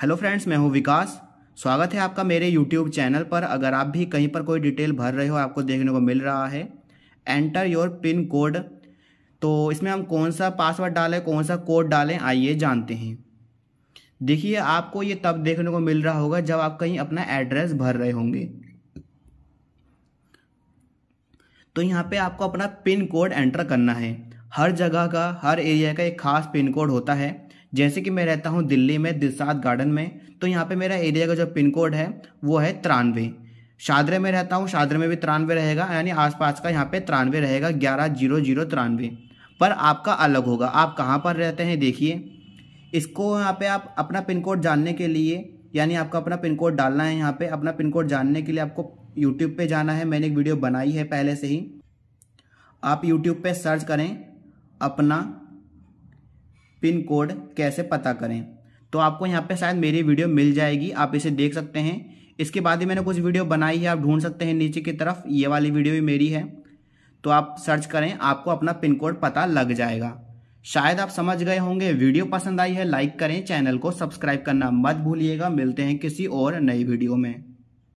hello friends मैं हूं विकास स्वागत है आपका मेरे यूट्यूब चैनल पर अगर आप भी कहीं पर कोई डिटेल भर रहे हो आपको देखने को मिल रहा है एंटर योर पिन कोड तो इसमें हम कौन सा पासवर्ड डालें कौन सा कोड डालें आइए जानते हैं देखिए आपको ये तब देखने को मिल रहा होगा जब आप कहीं अपना एड्रेस भर रहे होंगे तो यहाँ पे आपको अपना पिन कोड एंटर करना है हर जगह का हर एरिया का एक खास पिन कोड होता है जैसे कि मैं रहता हूँ दिल्ली में दिलसाद गार्डन में तो यहाँ पे मेरा एरिया का जो पिन कोड है वो है तिरानवे शादरे में रहता हूँ शादरे में भी तिरानवे रहेगा यानी आसपास का यहाँ पे तिरानवे रहेगा ग्यारह जीरो जीरो तिरानवे पर आपका अलग होगा आप कहाँ पर रहते हैं देखिए इसको यहाँ पे आप अपना पिन कोड जानने के लिए यानी आपका अपना पिन कोड डालना है यहाँ पे अपना पिन कोड जानने के लिए आपको यूट्यूब पे जाना है मैंने एक वीडियो बनाई है पहले से ही आप यूट्यूब पे सर्च करें अपना पिन कोड कैसे पता करें तो आपको यहाँ पे शायद मेरी वीडियो मिल जाएगी आप इसे देख सकते हैं इसके बाद ही मैंने कुछ वीडियो बनाई है आप ढूंढ सकते हैं नीचे की तरफ ये वाली वीडियो भी मेरी है तो आप सर्च करें आपको अपना पिन कोड पता लग जाएगा शायद आप समझ गए होंगे वीडियो पसंद आई है लाइक करें चैनल को सब्सक्राइब करना मत भूलिएगा मिलते हैं किसी और नई वीडियो में